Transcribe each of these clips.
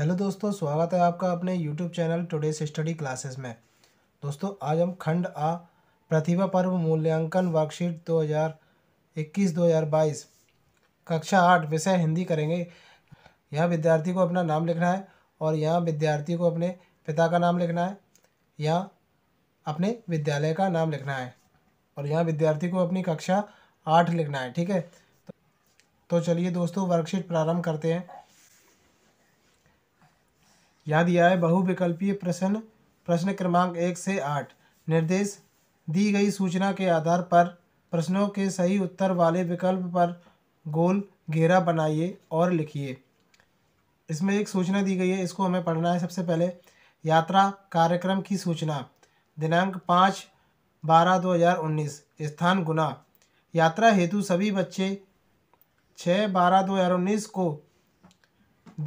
hello दोस्तों स्वागत है आपका अपने YouTube channel Today Study Classes में दोस्तों आज हम खंड आ प्रतिभा पर्व मूल्यांकन वर्कशीट 2021-2022 कक्षा आठ विषय हिंदी करेंगे यहाँ विद्यार्थी को अपना नाम लिखना है और यहाँ विद्यार्थी को अपने पिता का नाम लिखना है यहाँ अपने विद्यालय का नाम लिखना है और यहाँ विद्यार्थी को अपनी कक्षा आठ लिखना है ठीक है तो चलिए दोस्तों वर्कशीट प्रारंभ करते हैं यहाँ दिया है बहुविकल्पीय प्रश्न प्रश्न क्रमांक एक से आठ निर्देश दी गई सूचना के आधार पर प्रश्नों के सही उत्तर वाले विकल्प पर गोल घेरा बनाइए और लिखिए इसमें एक सूचना दी गई है इसको हमें पढ़ना है सबसे पहले यात्रा कार्यक्रम की सूचना दिनांक पाँच बारह दो हज़ार उन्नीस स्थान गुना यात्रा हेतु सभी बच्चे छः बारह दो हज़ार उन्नीस को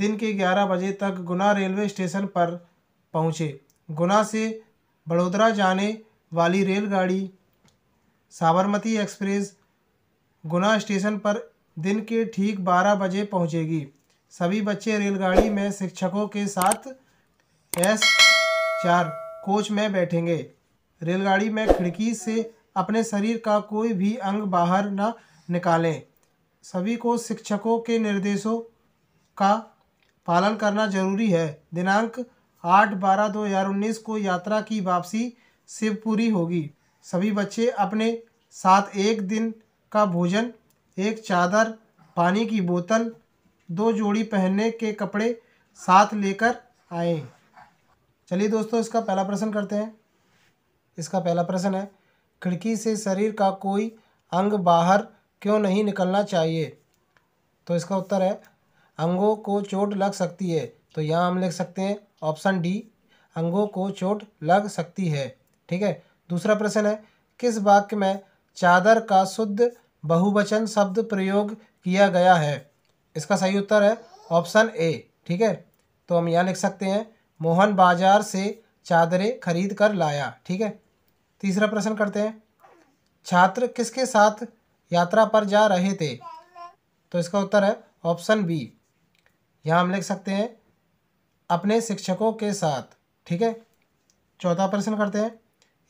दिन के 11 बजे तक गुना रेलवे स्टेशन पर पहुँचे गुना से बड़ोदरा जाने वाली रेलगाड़ी साबरमती एक्सप्रेस गुना स्टेशन पर दिन के ठीक 12 बजे पहुँचेगी सभी बच्चे रेलगाड़ी में शिक्षकों के साथ एस चार कोच में बैठेंगे रेलगाड़ी में खिड़की से अपने शरीर का कोई भी अंग बाहर न निकालें सभी को शिक्षकों के निर्देशों का पालन करना जरूरी है दिनांक आठ बारह दो हज़ार उन्नीस को यात्रा की वापसी शिवपुरी होगी सभी बच्चे अपने साथ एक दिन का भोजन एक चादर पानी की बोतल दो जोड़ी पहनने के कपड़े साथ लेकर आए चलिए दोस्तों इसका पहला प्रश्न करते हैं इसका पहला प्रश्न है खिड़की से शरीर का कोई अंग बाहर क्यों नहीं निकलना चाहिए तो इसका उत्तर है अंगों को चोट लग सकती है तो यहाँ हम लिख सकते हैं ऑप्शन डी अंगों को चोट लग सकती है ठीक है दूसरा प्रश्न है किस वाक्य में चादर का शुद्ध बहुवचन शब्द प्रयोग किया गया है इसका सही उत्तर है ऑप्शन ए ठीक है तो हम यहाँ लिख सकते हैं मोहन बाजार से चादरें खरीद कर लाया ठीक है तीसरा प्रश्न करते हैं छात्र किसके साथ यात्रा पर जा रहे थे तो इसका उत्तर है ऑप्शन बी यहाँ हम लिख सकते हैं अपने शिक्षकों के साथ ठीक है चौथा प्रश्न करते हैं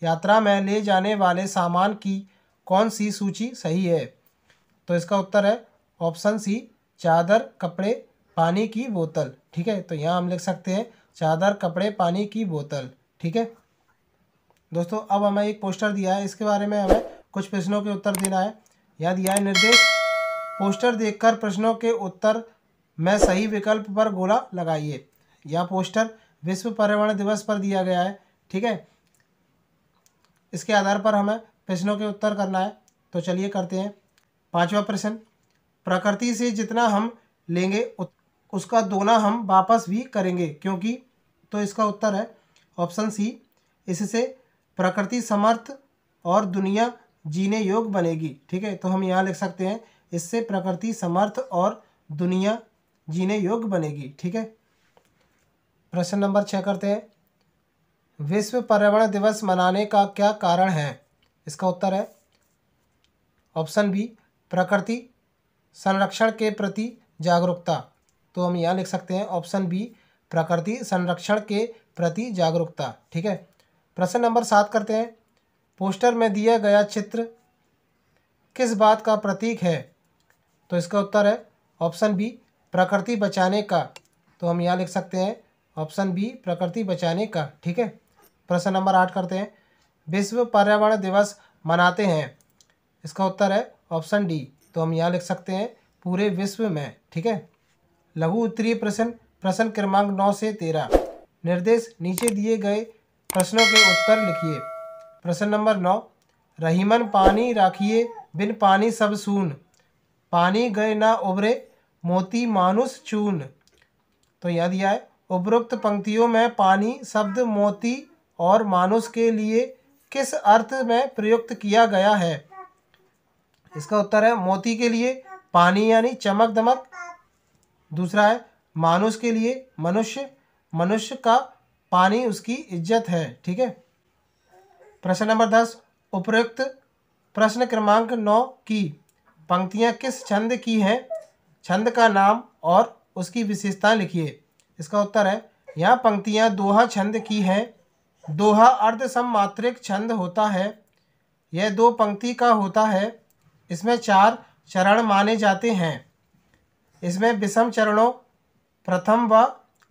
यात्रा में ले जाने वाले सामान की कौन सी सूची सही है तो इसका उत्तर है ऑप्शन सी चादर कपड़े पानी की बोतल ठीक है तो यहाँ हम लिख सकते हैं चादर कपड़े पानी की बोतल ठीक है दोस्तों अब हमें एक पोस्टर दिया है इसके बारे में हमें कुछ प्रश्नों के उत्तर देना है यहाँ दिया है निर्देश पोस्टर देखकर प्रश्नों के उत्तर में सही विकल्प पर गोला लगाइए यह पोस्टर विश्व पर्यावरण दिवस पर दिया गया है ठीक है इसके आधार पर हमें प्रश्नों के उत्तर करना है तो चलिए करते हैं पांचवा प्रश्न प्रकृति से जितना हम लेंगे उसका दोना हम वापस भी करेंगे क्योंकि तो इसका उत्तर है ऑप्शन सी इससे प्रकृति समर्थ और दुनिया जीने योग बनेगी ठीक है तो हम यहाँ लिख सकते हैं इससे प्रकृति समर्थ और दुनिया जीने योग्य बनेगी ठीक है प्रश्न नंबर छः करते हैं विश्व पर्यावरण दिवस मनाने का क्या कारण है इसका उत्तर है ऑप्शन बी प्रकृति संरक्षण के प्रति जागरूकता तो हम यहाँ लिख सकते हैं ऑप्शन बी प्रकृति संरक्षण के प्रति जागरूकता ठीक है प्रश्न नंबर सात करते हैं पोस्टर में दिया गया चित्र किस बात का प्रतीक है तो इसका उत्तर है ऑप्शन बी प्रकृति बचाने का तो हम यहाँ लिख सकते हैं ऑप्शन बी प्रकृति बचाने का ठीक है प्रश्न नंबर आठ करते हैं विश्व पर्यावरण दिवस मनाते हैं इसका उत्तर है ऑप्शन डी तो हम यहाँ लिख सकते हैं पूरे विश्व में ठीक है लघु उत्तरीय प्रश्न प्रश्न क्रमांक नौ से तेरह निर्देश नीचे दिए गए प्रश्नों के उत्तर लिखिए प्रश्न नंबर नौ रहीमन पानी राखिए बिन पानी सब सुन पानी गए ना उबरे मोती मानुष चून तो यह दिया है उपरोक्त पंक्तियों में पानी शब्द मोती और मानुष के लिए किस अर्थ में प्रयुक्त किया गया है इसका उत्तर है मोती के लिए पानी यानी चमक दमक दूसरा है मानुष के लिए मनुष्य मनुष्य का पानी उसकी इज्जत है ठीक है प्रश्न नंबर दस उपयुक्त प्रश्न क्रमांक नौ की पंक्तियाँ किस छंद की हैं छंद का नाम और उसकी विशेषता लिखिए इसका उत्तर है यहाँ पंक्तियाँ दोहा छंद की हैं दोहा अर्ध सम्मात्रिक छंद होता है यह दो पंक्ति का होता है इसमें चार चरण माने जाते हैं इसमें विषम चरणों प्रथम व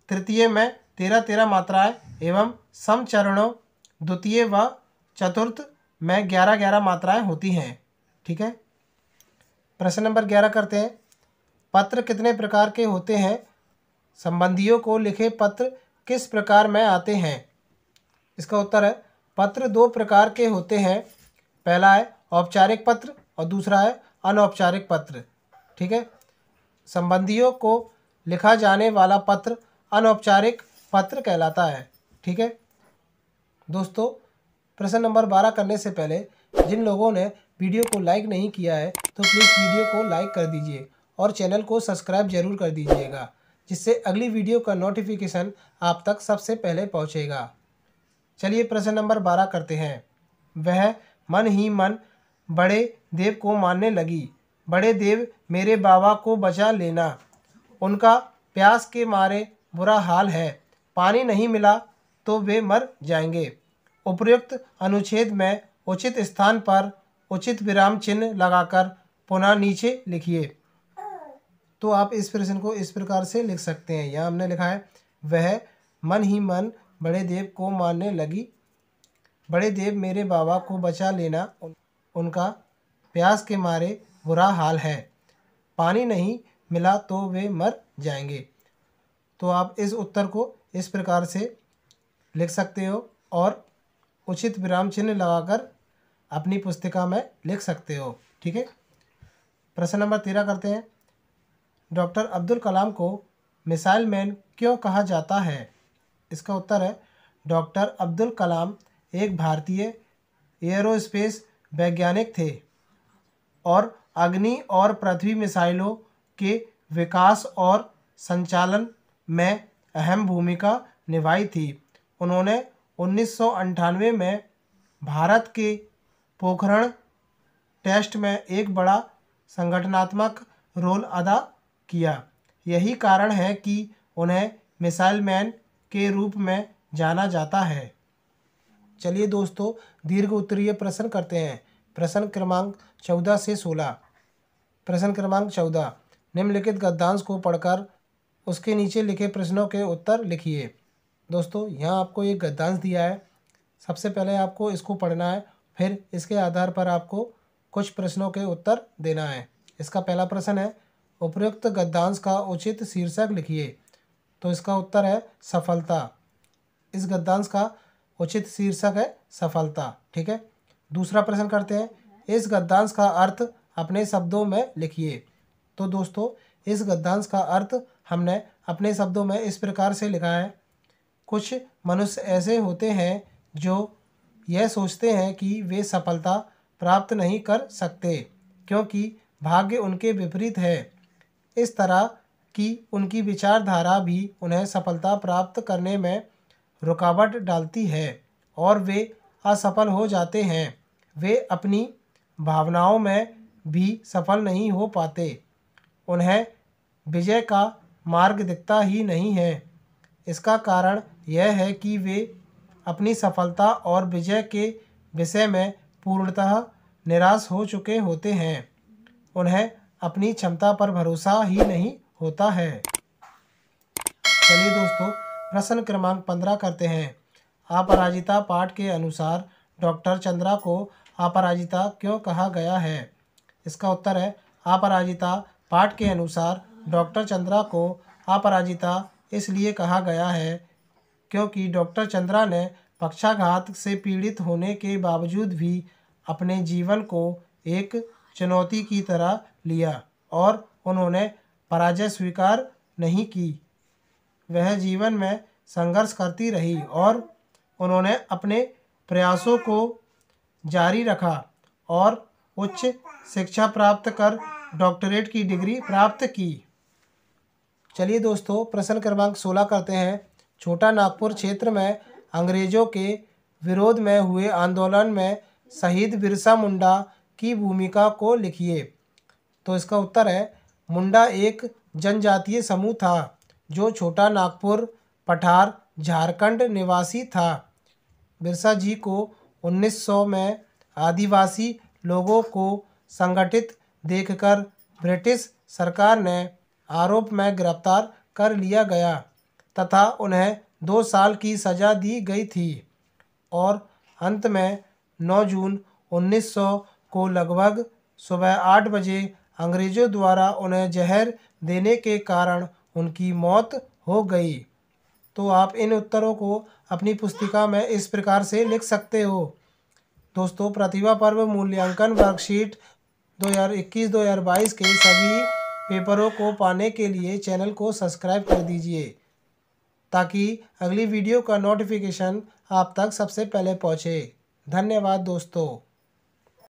तृतीय में तेरह तेरह मात्राएं एवं सम चरणों द्वितीय व चतुर्थ में ग्यारह ग्यारह मात्राएं होती हैं ठीक है प्रश्न नंबर ग्यारह करते हैं पत्र कितने प्रकार के होते हैं संबंधियों को लिखे पत्र किस प्रकार में आते हैं इसका उत्तर है पत्र दो प्रकार के होते हैं पहला है औपचारिक पत्र और दूसरा है अनौपचारिक पत्र ठीक है संबंधियों को लिखा जाने वाला पत्र अनौपचारिक पत्र कहलाता है ठीक है दोस्तों प्रश्न नंबर बारह करने से पहले जिन लोगों ने वीडियो को लाइक नहीं किया है तो प्लीज़ वीडियो को लाइक कर दीजिए और चैनल को सब्सक्राइब जरूर कर दीजिएगा जिससे अगली वीडियो का नोटिफिकेशन आप तक सबसे पहले पहुँचेगा चलिए प्रश्न नंबर बारह करते हैं वह मन ही मन बड़े देव को मानने लगी बड़े देव मेरे बाबा को बचा लेना उनका प्यास के मारे बुरा हाल है पानी नहीं मिला तो वे मर जाएंगे उपयुक्त अनुच्छेद में उचित स्थान पर उचित विराम चिन्ह लगाकर पुनः नीचे लिखिए तो आप इस प्रश्न को इस प्रकार से लिख सकते हैं यहाँ हमने लिखा है वह मन ही मन बड़े देव को मानने लगी बड़े देव मेरे बाबा को बचा लेना उनका प्यास के मारे बुरा हाल है पानी नहीं मिला तो वे मर जाएंगे तो आप इस उत्तर को इस प्रकार से लिख सकते हो और उचित विराम चिन्ह लगाकर अपनी पुस्तिका में लिख सकते हो ठीक है प्रश्न नंबर तेरह करते हैं डॉक्टर अब्दुल कलाम को मिसाइल मैन क्यों कहा जाता है इसका उत्तर है डॉक्टर अब्दुल कलाम एक भारतीय एयरोस्पेस वैज्ञानिक थे और अग्नि और पृथ्वी मिसाइलों के विकास और संचालन में अहम भूमिका निभाई थी उन्होंने उन्नीस में भारत के पोखरण टेस्ट में एक बड़ा संगठनात्मक रोल अदा किया यही कारण है कि उन्हें मिसाइल मैन के रूप में जाना जाता है चलिए दोस्तों दीर्घ उत्तरीय प्रश्न करते हैं प्रश्न क्रमांक चौदह से सोलह प्रश्न क्रमांक चौदह निम्नलिखित गद्यांश को पढ़कर उसके नीचे लिखे प्रश्नों के उत्तर लिखिए दोस्तों यहाँ आपको एक गद्यांश दिया है सबसे पहले आपको इसको पढ़ना है फिर इसके आधार पर आपको कुछ प्रश्नों के उत्तर देना है इसका पहला प्रश्न है उपयुक्त गद्यांश का उचित शीर्षक लिखिए तो इसका उत्तर है सफलता इस गद्यांश का उचित शीर्षक है सफलता ठीक है दूसरा प्रश्न करते हैं इस गद्यांश का अर्थ अपने शब्दों में लिखिए तो दोस्तों इस गद्यांश का अर्थ हमने अपने शब्दों में इस प्रकार से लिखा है कुछ मनुष्य ऐसे होते हैं जो यह सोचते हैं कि वे सफलता प्राप्त नहीं कर सकते क्योंकि भाग्य उनके विपरीत है इस तरह की उनकी विचारधारा भी उन्हें सफलता प्राप्त करने में रुकावट डालती है और वे असफल हो जाते हैं वे अपनी भावनाओं में भी सफल नहीं हो पाते उन्हें विजय का मार्ग दिखता ही नहीं है इसका कारण यह है कि वे अपनी सफलता और विजय के विषय में पूर्णतः निराश हो चुके होते हैं उन्हें अपनी क्षमता पर भरोसा ही नहीं होता है चलिए दोस्तों प्रश्न क्रमांक पंद्रह करते हैं अपराजिता पाठ के अनुसार डॉक्टर चंद्रा को अपराजिता क्यों कहा गया है इसका उत्तर है अपराजिता पाठ के अनुसार डॉक्टर चंद्रा को अपराजिता इसलिए कहा गया है क्योंकि डॉक्टर चंद्रा ने पक्षाघात से पीड़ित होने के बावजूद भी अपने जीवन को एक चुनौती की तरह लिया और उन्होंने पराजय स्वीकार नहीं की वह जीवन में संघर्ष करती रही और उन्होंने अपने प्रयासों को जारी रखा और उच्च शिक्षा प्राप्त कर डॉक्टरेट की डिग्री प्राप्त की चलिए दोस्तों प्रश्न क्रमांक सोलह करते हैं छोटा नागपुर क्षेत्र में अंग्रेज़ों के विरोध में हुए आंदोलन में शहीद बिरसा मुंडा की भूमिका को लिखिए तो इसका उत्तर है मुंडा एक जनजातीय समूह था जो छोटा नागपुर पठार झारखंड निवासी था बिरसा जी को 1900 में आदिवासी लोगों को संगठित देखकर ब्रिटिश सरकार ने आरोप में गिरफ्तार कर लिया गया तथा उन्हें दो साल की सज़ा दी गई थी और अंत में 9 जून उन्नीस को लगभग सुबह आठ बजे अंग्रेज़ों द्वारा उन्हें जहर देने के कारण उनकी मौत हो गई तो आप इन उत्तरों को अपनी पुस्तिका में इस प्रकार से लिख सकते हो दोस्तों प्रतिभा पर्व मूल्यांकन वर्कशीट 2021-2022 के सभी पेपरों को पाने के लिए चैनल को सब्सक्राइब कर दीजिए ताकि अगली वीडियो का नोटिफिकेशन आप तक सबसे पहले पहुंचे धन्यवाद दोस्तों